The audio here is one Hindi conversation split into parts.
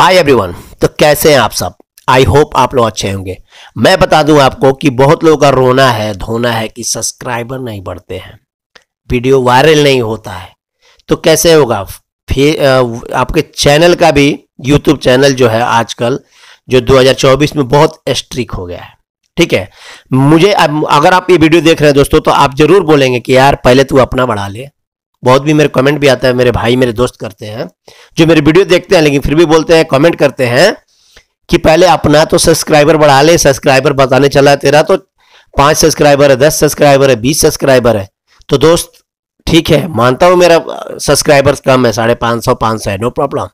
हाय एवरीवन तो कैसे हैं आप सब आई होप आप लोग अच्छे होंगे मैं बता दूं आपको कि बहुत लोगों का रोना है धोना है कि सब्सक्राइबर नहीं बढ़ते हैं वीडियो वायरल नहीं होता है तो कैसे होगा फिर आपके चैनल का भी यूट्यूब चैनल जो है आजकल जो 2024 में बहुत स्ट्रिक हो गया है ठीक है मुझे अगर आप ये वीडियो देख रहे हैं दोस्तों तो आप जरूर बोलेंगे कि यार पहले तू अपना बढ़ा ले बहुत भी मेरे कमेंट भी आता है मेरे भाई मेरे दोस्त करते हैं जो मेरे वीडियो देखते हैं लेकिन फिर भी बोलते हैं कमेंट करते हैं कि पहले अपना तो सब्सक्राइबर बढ़ा ले सब्सक्राइबर बताने चला तेरा तो पांच सब्सक्राइबर है दस सब्सक्राइबर है बीस सब्सक्राइबर है तो दोस्त ठीक है मानता हूं मेरा सब्सक्राइबर कम है साढ़े पांच सौ पांच सौ है नो प्रॉब्लम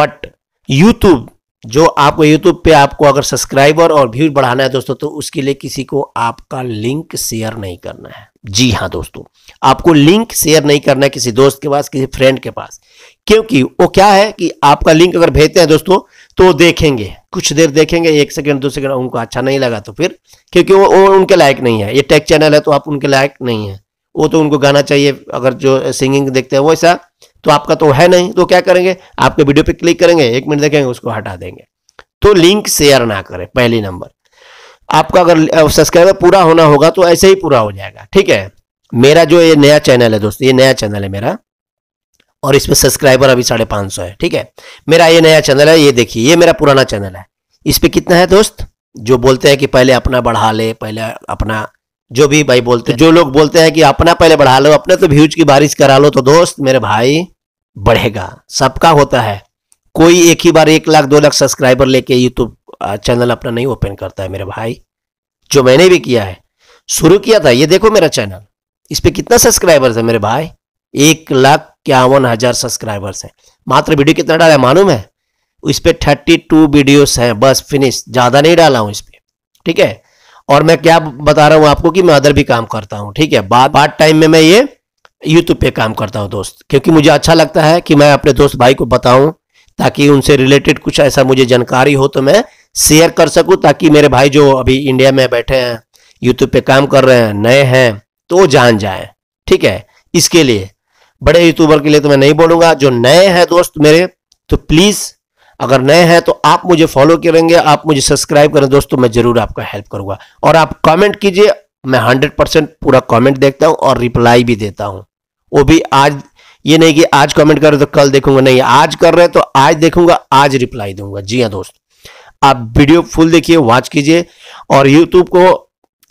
बट यूट्यूब जो आपको यूट्यूब पे आपको अगर सब्सक्राइबर और व्यू बढ़ाना है दोस्तों तो उसके लिए किसी को आपका लिंक शेयर नहीं करना है जी हाँ दोस्तों आपको लिंक शेयर नहीं करना है किसी दोस्त के पास किसी फ्रेंड के पास क्योंकि वो क्या है कि आपका लिंक अगर भेजते हैं दोस्तों तो देखेंगे कुछ देर देखेंगे एक सेकंड दो सेकंड उनको अच्छा नहीं लगा तो फिर क्योंकि वो, वो उनके लायक नहीं है ये टेक चैनल है तो आप उनके लायक नहीं है वो तो उनको गाना चाहिए अगर जो सिंगिंग देखते हैं वैसा तो आपका तो है नहीं तो क्या करेंगे आपके वीडियो पे क्लिक करेंगे एक मिनट देखेंगे उसको हटा देंगे तो लिंक शेयर ना करें पहली नंबर आपका अगर सब्सक्राइबर पूरा होना होगा तो ऐसे ही पूरा हो जाएगा ठीक है मेरा जो ये नया चैनल है दोस्तों ये नया चैनल है मेरा और इसमें सब्सक्राइबर अभी साढ़े पांच सौ है ठीक है मेरा ये नया चैनल है ये देखिए ये मेरा पुराना चैनल है इस पर कितना है दोस्त जो बोलते हैं कि पहले अपना बढ़ा ले पहले अपना जो भी भाई बोलते तो हैं जो लोग बोलते हैं कि अपना पहले बढ़ा लो अपने तो व्यूज की बारिश करा लो तो दोस्त मेरे भाई बढ़ेगा सबका होता है कोई एक ही बार एक लाख दो लाख सब्सक्राइबर लेके यूट्यूब चैनल अपना नहीं ओपन करता है मेरे भाई जो मैंने भी किया है शुरू किया था ये देखो मेरा चैनल इस पर कितना सब्सक्राइबर्स है मेरे भाई एक लाख इक्यावन हजार सब्सक्राइबर्स हैं मात्र वीडियो कितना डाला है मालूम है इस पर थर्टी टू वीडियोस हैं बस फिनिश ज़्यादा नहीं डाला हूँ इस पर ठीक है और मैं क्या बता रहा हूं आपको कि मैं अदर भी काम करता हूं ठीक है पार्ट टाइम में मैं ये यूट्यूब पे काम करता हूं दोस्त क्योंकि मुझे अच्छा लगता है कि मैं अपने दोस्त भाई को बताऊं ताकि उनसे रिलेटेड कुछ ऐसा मुझे जानकारी हो तो मैं शेयर कर सकूं ताकि मेरे भाई जो अभी इंडिया में बैठे हैं यूट्यूब पे काम कर रहे हैं नए हैं तो वो जान जाए ठीक है इसके लिए बड़े यूट्यूबर के लिए तो मैं नहीं बोलूंगा जो नए हैं दोस्त मेरे तो प्लीज़ अगर नए हैं तो आप मुझे फॉलो करेंगे आप मुझे सब्सक्राइब करें दोस्तों मैं जरूर आपका हेल्प करूंगा और आप कमेंट कीजिए मैं हंड्रेड परसेंट पूरा कमेंट देखता हूं और रिप्लाई भी देता हूं वो भी आज ये नहीं कि आज कमेंट करें तो कल देखूंगा नहीं आज कर रहे तो आज देखूंगा आज रिप्लाई दूंगा जी हाँ दोस्त आप वीडियो फुल देखिए वॉच कीजिए और यूट्यूब को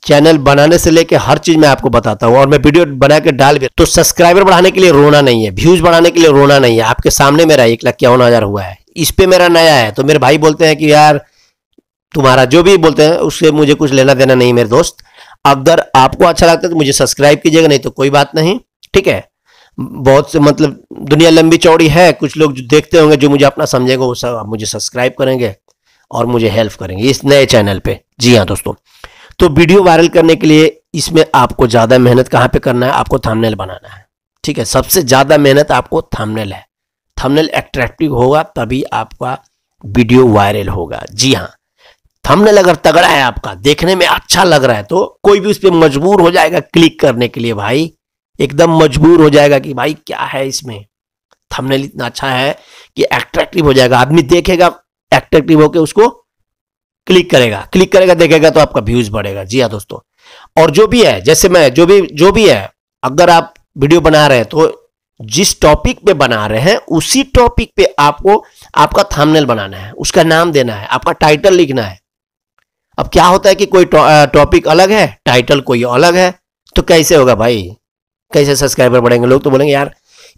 चैनल बनाने से लेके हर चीज मैं आपको बताता हूँ और मैं वीडियो बना के डाल भी तो सब्सक्राइबर बढ़ाने के लिए रोना नहीं है व्यूज बढ़ाने के लिए रोना नहीं है आपके सामने मेरा एक लाख क्यावन हजार हुआ है इस पे मेरा नया है तो मेरे भाई बोलते हैं कि यार तुम्हारा जो भी बोलते हैं उससे मुझे कुछ लेना देना नहीं मेरे दोस्त अगर आपको अच्छा लगता है तो मुझे सब्सक्राइब कीजिएगा नहीं तो कोई बात नहीं ठीक है बहुत से मतलब दुनिया लंबी चौड़ी है कुछ लोग जो देखते होंगे जो मुझे अपना समझेंगे वो सब आप मुझे सब्सक्राइब करेंगे और मुझे हेल्प करेंगे इस नए चैनल पे जी हाँ दोस्तों तो वीडियो वायरल करने के लिए इसमें आपको ज़्यादा मेहनत कहाँ पे करना है आपको थामनेल बनाना है ठीक है सबसे ज़्यादा मेहनत आपको थामनेल है थंबनेल एट्रैक्टिव होगा तभी आपका वीडियो वायरल होगा जी हाँ थंबनेल अगर तगड़ा है आपका देखने में अच्छा लग रहा है तो कोई भी उस पर मजबूर हो जाएगा क्लिक करने के लिए भाई एकदम मजबूर हो जाएगा कि भाई क्या है इसमें थंबनेल इतना अच्छा है कि एट्रैक्टिव हो जाएगा आदमी देखेगा एट्रैक्टिव होकर उसको क्लिक करेगा क्लिक करेगा देखेगा तो आपका व्यूज बढ़ेगा जी हाँ दोस्तों और जो भी है जैसे मैं जो भी जो भी है अगर आप वीडियो बना रहे हैं तो जिस टॉपिक पे बना रहे हैं उसी टॉपिक पे आपको आपका थंबनेल बनाना है उसका नाम देना है आपका टाइटल लिखना है अब क्या होता है कि कोई टॉपिक अलग है टाइटल कोई अलग है तो कैसे होगा भाई कैसे सब्सक्राइबर बढ़ेंगे लोग तो बोलेंगे यार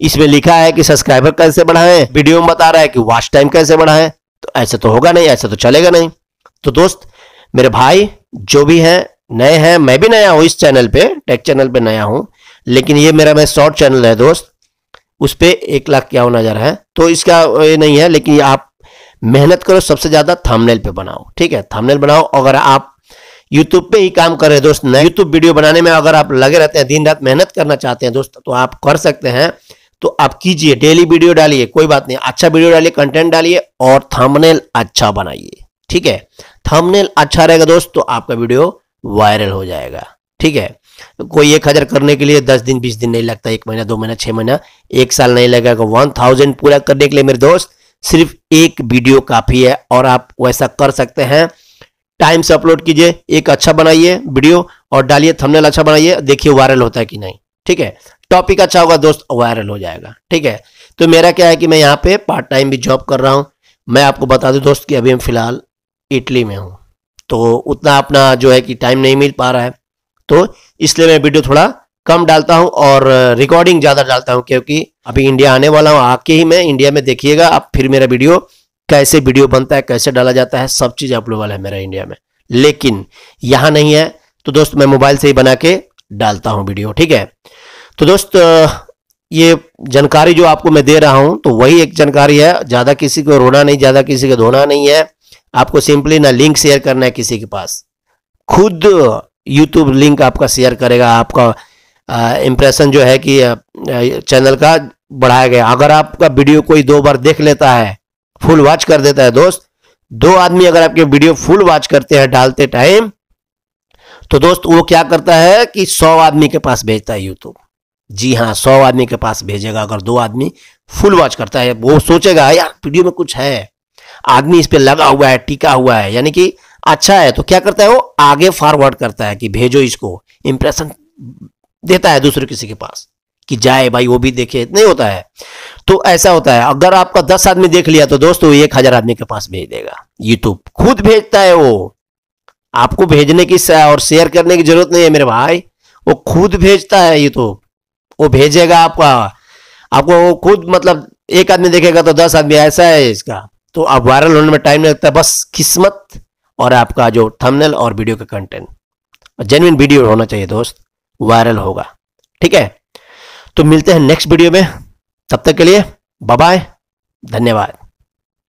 इसमें लिखा है कि सब्सक्राइबर कैसे बढ़ाएं वीडियो में बता रहा है कि वॉच टाइम कैसे बढ़ाएं तो ऐसा तो होगा नहीं ऐसा तो चलेगा नहीं तो दोस्त मेरे भाई जो भी है नए हैं मैं भी नया हूं इस चैनल पे टेक चैनल पे नया हूं लेकिन ये मेरा मैं शॉर्ट चैनल है दोस्त उस पर एक लाख इक्यावन हज़ार है तो इसका ये नहीं है लेकिन आप मेहनत करो सबसे ज़्यादा थामनेल पे बनाओ ठीक है थामनेल बनाओ अगर आप यूट्यूब पे ही काम कर रहे हैं दोस्त नए यूट्यूब वीडियो बनाने में अगर आप लगे रहते हैं दिन रात मेहनत करना चाहते हैं दोस्त तो आप कर सकते हैं तो आप कीजिए डेली वीडियो डालिए कोई बात नहीं अच्छा वीडियो डालिए कंटेंट डालिए और थमनेल अच्छा बनाइए ठीक है थमनेल अच्छा रहेगा दोस्त तो आपका वीडियो वायरल हो जाएगा ठीक है तो कोई एक हज़ार करने के लिए दस दिन बीस दिन नहीं लगता एक महीना दो महीना छः महीना एक साल नहीं लगेगा वन थाउजेंड पूरा करने के लिए मेरे दोस्त सिर्फ एक वीडियो काफ़ी है और आप वैसा कर सकते हैं टाइम से अपलोड कीजिए एक अच्छा बनाइए वीडियो और डालिए थंबनेल अच्छा बनाइए देखिए वायरल होता है कि नहीं ठीक है टॉपिक अच्छा होगा दोस्त वायरल हो जाएगा ठीक है तो मेरा क्या है कि मैं यहाँ पे पार्ट टाइम भी जॉब कर रहा हूँ मैं आपको बता दूँ दोस्त कि अभी हम फिलहाल इटली में हूँ तो उतना अपना जो है कि टाइम नहीं मिल पा रहा है तो इसलिए मैं वीडियो थोड़ा कम डालता हूँ और रिकॉर्डिंग ज़्यादा डालता हूँ क्योंकि अभी इंडिया आने वाला हूँ आके ही मैं इंडिया में देखिएगा आप फिर मेरा वीडियो कैसे वीडियो बनता है कैसे डाला जाता है सब चीज़ अपलोड वाला है मेरा इंडिया में लेकिन यहाँ नहीं है तो दोस्त मैं मोबाइल से ही बना के डालता हूँ वीडियो ठीक है तो दोस्त ये जानकारी जो आपको मैं दे रहा हूं तो वही एक जानकारी है ज़्यादा किसी को रोना नहीं ज़्यादा किसी को धोना नहीं है आपको सिंपली ना लिंक शेयर करना है किसी के पास खुद यूट्यूब लिंक आपका शेयर करेगा आपका इम्प्रेशन जो है कि चैनल का बढ़ाया गया अगर आपका वीडियो कोई दो बार देख लेता है फुल वॉच कर देता है दोस्त दो आदमी अगर आपके वीडियो फुल वॉच करते हैं डालते टाइम तो दोस्त वो क्या करता है कि सौ आदमी के पास भेजता है यूट्यूब जी हाँ सौ आदमी के पास भेजेगा अगर दो आदमी फुल वॉच करता है वो सोचेगा यार वीडियो में कुछ है आदमी इस पर लगा हुआ है टिका हुआ है यानी कि अच्छा है तो क्या करता है वो आगे फॉरवर्ड करता है कि भेजो इसको इंप्रेशन देता है दूसरे किसी के पास कि जाए भाई वो भी देखे नहीं होता है तो ऐसा होता है अगर आपका दस आदमी देख लिया तो दोस्तों एक हजार आदमी के पास भेज देगा यूट्यूब खुद भेजता है वो आपको भेजने की और शेयर करने की जरूरत नहीं है मेरे भाई वो खुद भेजता है यूट्यूब वो भेजेगा आपका आपको वो खुद मतलब एक आदमी देखेगा तो दस आदमी ऐसा है इसका तो आप वायरल होने में टाइम नहीं लगता है बस किस्मत और आपका जो थंबनेल और वीडियो का कंटेंट जेन्यन वीडियो होना चाहिए दोस्त वायरल होगा ठीक है तो मिलते हैं नेक्स्ट वीडियो में तब तक के लिए बाय धन्यवाद